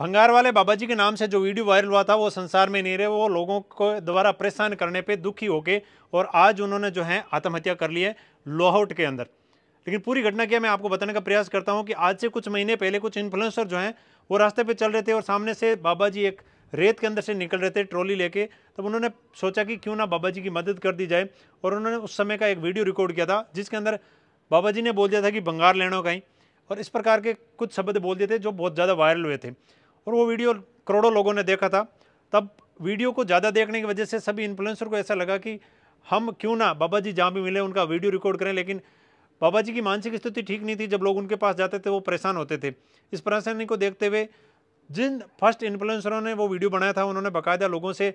भंगार वाले बाबा जी के नाम से जो वीडियो वायरल हुआ था वो संसार में नहीं रहे वो लोगों को द्वारा परेशान करने पे दुखी होके और आज उन्होंने जो है आत्महत्या कर ली है लोहाउट के अंदर लेकिन पूरी घटना क्या मैं आपको बताने का प्रयास करता हूँ कि आज से कुछ महीने पहले कुछ इन्फ्लुएंसर जो हैं वो रास्ते पर चल रहे थे और सामने से बाबा जी एक रेत के अंदर से निकल रहे थे ट्रॉली लेके तब उन्होंने सोचा कि क्यों ना बाबा जी की मदद कर दी जाए और उन्होंने उस समय का एक वीडियो रिकॉर्ड किया था जिसके अंदर बाबा जी ने बोल दिया था कि बंगार लेना कहीं और इस प्रकार के कुछ शब्द बोल दिए थे जो बहुत ज़्यादा वायरल हुए थे और वो वीडियो करोड़ों लोगों ने देखा था तब वीडियो को ज़्यादा देखने की वजह से सभी इन्फ्लुएंसर को ऐसा लगा कि हम क्यों ना बाबा जी जहाँ भी मिले उनका वीडियो रिकॉर्ड करें लेकिन बाबा जी की मानसिक स्थिति ठीक नहीं थी जब लोग उनके पास जाते थे वो परेशान होते थे इस परेशानी को देखते हुए जिन फर्स्ट इन्फ्लुएंसरों ने वो वीडियो बनाया था उन्होंने बाकायदा लोगों से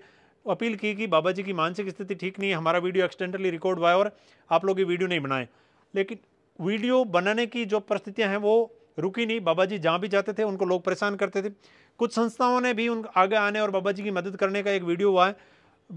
अपील की कि बाबा जी की मानसिक स्थिति ठीक नहीं है हमारा वीडियो एक्सटेंटली रिकॉर्ड हुआ है और आप लोग ये वीडियो नहीं बनाएं लेकिन वीडियो बनाने की जो परिस्थितियाँ हैं वो रुकी नहीं बाबा जी जहाँ भी जाते थे उनको लोग परेशान करते थे कुछ संस्थाओं ने भी उन आगे आने और बाबा जी की मदद करने का एक वीडियो हुआ है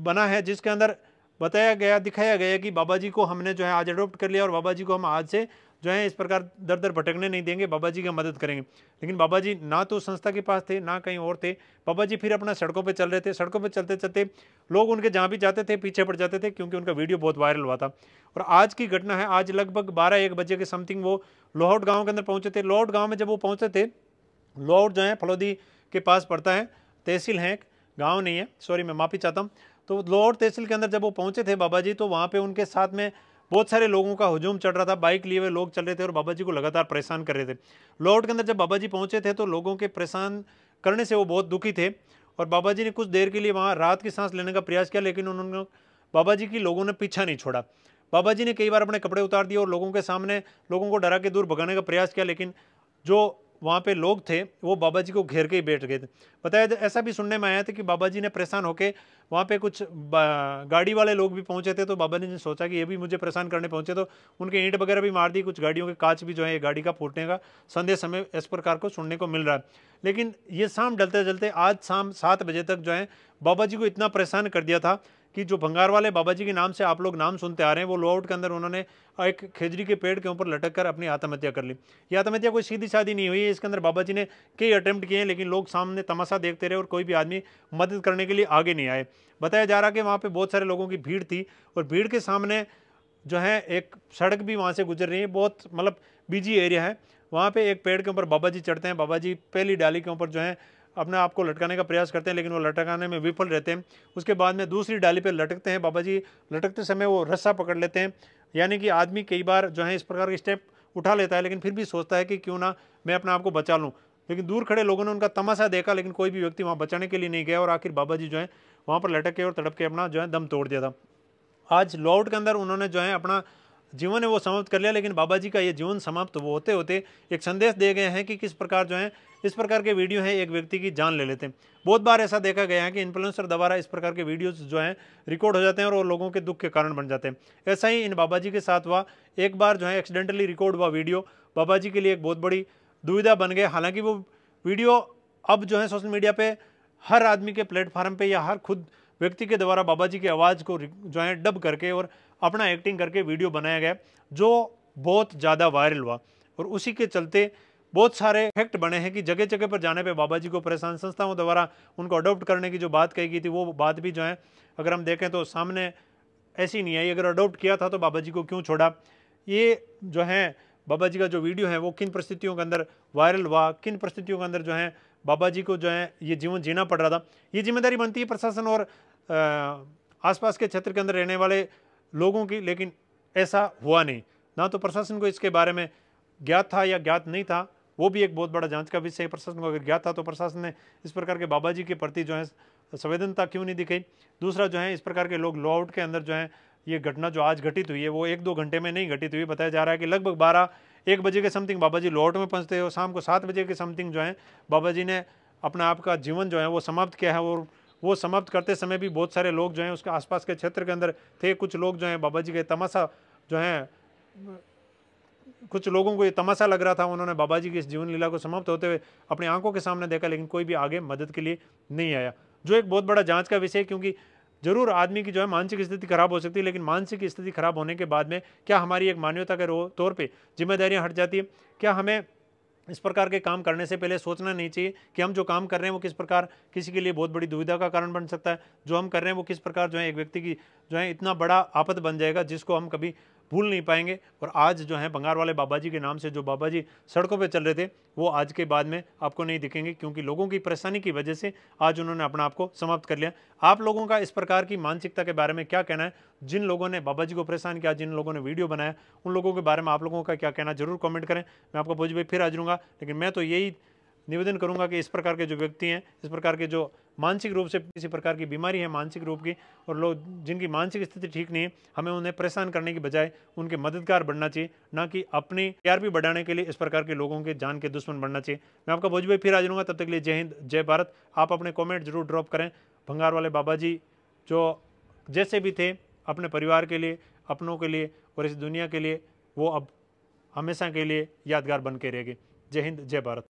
बना है जिसके अंदर बताया गया दिखाया गया कि बाबा जी को हमने जो है आज अडोप्ट कर लिया और बाबा जी को हम आज से जो है इस प्रकार दर दर भटकने नहीं देंगे बाबा जी की मदद करेंगे लेकिन बाबा जी ना तो संस्था के पास थे ना कहीं और थे बाबा जी फिर अपना सड़कों पर चल रहे थे सड़कों पर चलते चलते लोग उनके जहाँ भी जाते थे पीछे पड़ जाते थे क्योंकि उनका वीडियो बहुत वायरल हुआ था और आज की घटना है आज लगभग बारह एक बजे के समथिंग वो लोहाट गाँव के अंदर पहुँचे थे लोहाट गाँव में जब वो पहुँचे थे लोहाट जो है फलौदी के पास पड़ता है तहसील है गाँव नहीं है सॉरी मैं माफ़ी चाहता हूँ तो लोअर तहसील के अंदर जब वो पहुंचे थे बाबा जी तो वहाँ पे उनके साथ में बहुत सारे लोगों का हजूम चढ़ रहा था बाइक लिए हुए लोग चल रहे थे और बाबा जी को लगातार परेशान कर रहे थे लोहट के अंदर जब बाबा जी पहुँचे थे तो लोगों के परेशान करने से वो बहुत दुखी थे और बाबा जी ने कुछ देर के लिए वहाँ रात की सांस लेने का प्रयास किया लेकिन उन्होंने बाबा जी की लोगों ने पीछा नहीं छोड़ा बाबा जी ने कई बार अपने कपड़े उतार दिए और लोगों के सामने लोगों को डरा के दूर भगाने का प्रयास किया लेकिन जो वहाँ पे लोग थे वो बाबा जी को घेर के ही बैठ गए थे बताया ऐसा भी सुनने में आया था कि बाबा जी ने परेशान होकर वहाँ पे कुछ गाड़ी वाले लोग भी पहुँचे थे तो बाबा जी ने सोचा कि ये भी मुझे परेशान करने पहुँचे तो उनके ईंट वगैरह भी मार दी कुछ गाड़ियों के कांच भी जो है गाड़ी का फूटने का संदेश हमें इस प्रकार को सुनने को मिल रहा है लेकिन ये शाम डलते डलते आज शाम सात बजे तक जो है बाबा जी को इतना परेशान कर दिया था कि जो भंगार वाले बाबा जी के नाम से आप लोग नाम सुनते आ रहे हैं वो लोआउट के अंदर उन्होंने एक खेजरी के पेड़ के ऊपर लटक कर अपनी आत्महत्या कर ली ये आत्महत्या कोई सीधी साधी नहीं हुई है इसके अंदर बाबा जी ने कई अटैम्प्ट किए हैं लेकिन लोग सामने तमाशा देखते रहे और कोई भी आदमी मदद करने के लिए आगे नहीं आए बताया जा रहा कि वहाँ पर बहुत सारे लोगों की भीड़ थी और भीड़ के सामने जो है एक सड़क भी वहाँ से गुजर रही है बहुत मतलब बिजी एरिया है वहाँ पर एक पेड़ के ऊपर बाबा जी चढ़ते हैं बाबा जी पहली डाली के ऊपर जो है अपने आप को लटकाने का प्रयास करते हैं लेकिन वो लटकाने में विफल रहते हैं उसके बाद में दूसरी डाली पर लटकते हैं बाबा जी लटकते समय वो रस्सा पकड़ लेते हैं यानी कि आदमी कई बार जो है इस प्रकार के स्टेप उठा लेता है लेकिन फिर भी सोचता है कि क्यों ना मैं अपने आप को बचा लूँ लेकिन दूर खड़े लोगों ने उनका तमाशा देखा लेकिन कोई भी व्यक्ति वहाँ बचाने के लिए नहीं गया और आखिर बाबा जी जो है वहाँ पर लटक के और तड़प के अपना जो है दम तोड़ दिया था आज लॉआउट के अंदर उन्होंने जो है अपना जीवन है वो समाप्त कर लिया लेकिन बाबा जी का ये जीवन समाप्त तो वो होते होते एक संदेश दे गए हैं कि किस प्रकार जो है इस प्रकार के वीडियो हैं एक व्यक्ति की जान ले लेते हैं बहुत बार ऐसा देखा गया है कि इन्फ्लुएंसर द्वारा इस प्रकार के वीडियोस जो हैं रिकॉर्ड हो जाते हैं और वो लोगों के दुख के कारण बन जाते हैं ऐसा ही इन बाबा जी के साथ हुआ एक बार जो है एक्सीडेंटली रिकॉर्ड हुआ वीडियो बाबा जी के लिए एक बहुत बड़ी दुविधा बन गए हालांकि वो वीडियो अब जो है सोशल मीडिया पर हर आदमी के प्लेटफार्म पर या हर खुद व्यक्ति के द्वारा बाबा जी की आवाज़ को जो है डब करके और अपना एक्टिंग करके वीडियो बनाया गया जो बहुत ज़्यादा वायरल हुआ और उसी के चलते बहुत सारे फैक्ट बने हैं कि जगह जगह पर जाने पे बाबा जी को परेशान संस्थाओं द्वारा उनको अडोप्ट करने की जो बात कही गई थी वो बात भी जो है अगर हम देखें तो सामने ऐसी नहीं आई अगर अडोप्ट किया था तो बाबा जी को क्यों छोड़ा ये जो है बाबा जी का जो वीडियो है वो किन परिस्थितियों के अंदर वायरल हुआ किन परिस्थितियों के अंदर जो है बाबा जी को जो है ये जीवन जीना पड़ रहा था ये जिम्मेदारी बनती है प्रशासन और आसपास के क्षेत्र के अंदर रहने वाले लोगों की लेकिन ऐसा हुआ नहीं ना तो प्रशासन को इसके बारे में ज्ञात था या ज्ञात नहीं था वो भी एक बहुत बड़ा जांच का विषय है प्रशासन को अगर ज्ञात था तो प्रशासन ने इस प्रकार के बाबा जी के प्रति जो है संवेदनता क्यों नहीं दिखाई दूसरा जो है इस प्रकार के लोग लॉ आउट के अंदर जो है ये घटना जो आज घटित हुई है वो एक दो घंटे में नहीं घटित हुई बताया जा रहा है कि लगभग बारह एक बजे के समथिंग बाबा जी लॉआउट में हैं और शाम को सात बजे के समथिंग जो है बाबा जी ने अपना आपका जीवन जो है वो समाप्त किया है और वो समाप्त करते समय भी बहुत सारे लोग जो हैं उसके आसपास के क्षेत्र के अंदर थे कुछ लोग जो हैं बाबा जी के तमाशा जो हैं कुछ लोगों को ये तमाशा लग रहा था उन्होंने बाबा जी की इस जीवन लीला को समाप्त होते हुए अपनी आंखों के सामने देखा लेकिन कोई भी आगे मदद के लिए नहीं आया जो एक बहुत बड़ा जाँच का विषय क्योंकि जरूर आदमी की जो है मानसिक स्थिति खराब हो सकती है लेकिन मानसिक स्थिति खराब होने के बाद में क्या हमारी एक मान्यता के तौर पर जिम्मेदारियाँ हट जाती है क्या हमें इस प्रकार के काम करने से पहले सोचना नहीं चाहिए कि हम जो काम कर रहे हैं वो किस प्रकार किसी के लिए बहुत बड़ी दुविधा का कारण बन सकता है जो हम कर रहे हैं वो किस प्रकार जो है एक व्यक्ति की जो है इतना बड़ा आपद बन जाएगा जिसको हम कभी भूल नहीं पाएंगे और आज जो है बंगार वाले बाबा जी के नाम से जो बाबा जी सड़कों पर चल रहे थे वो आज के बाद में आपको नहीं दिखेंगे क्योंकि लोगों की परेशानी की वजह से आज उन्होंने अपना आपको समाप्त कर लिया आप लोगों का इस प्रकार की मानसिकता के बारे में क्या कहना है जिन लोगों ने बाबा जी को परेशान किया जिन लोगों ने वीडियो बनाया उन लोगों के बारे में आप लोगों का क्या कहना जरूर कॉमेंट करें मैं आपको भोज भाई फिर हाजिरूंगा लेकिन मैं तो यही निवेदन करूंगा कि इस प्रकार के जो व्यक्ति हैं इस प्रकार के जो मानसिक रूप से किसी प्रकार की बीमारी है मानसिक रूप की और लोग जिनकी मानसिक स्थिति ठीक नहीं है हमें उन्हें परेशान करने की बजाय उनके मददगार बनना चाहिए ना कि अपने भी बढ़ाने के लिए इस प्रकार के लोगों के जान के दुश्मन बनना चाहिए मैं आपका बोझ भाई फिर आ जाऊँगा तब तक के लिए जय हिंद जय भारत आप अपने कॉमेंट जरूर ड्रॉप करें भंगार वाले बाबा जी जो जैसे भी थे अपने परिवार के लिए अपनों के लिए और इस दुनिया के लिए वो अब हमेशा के लिए यादगार बन के रहेगी जय हिंद जय भारत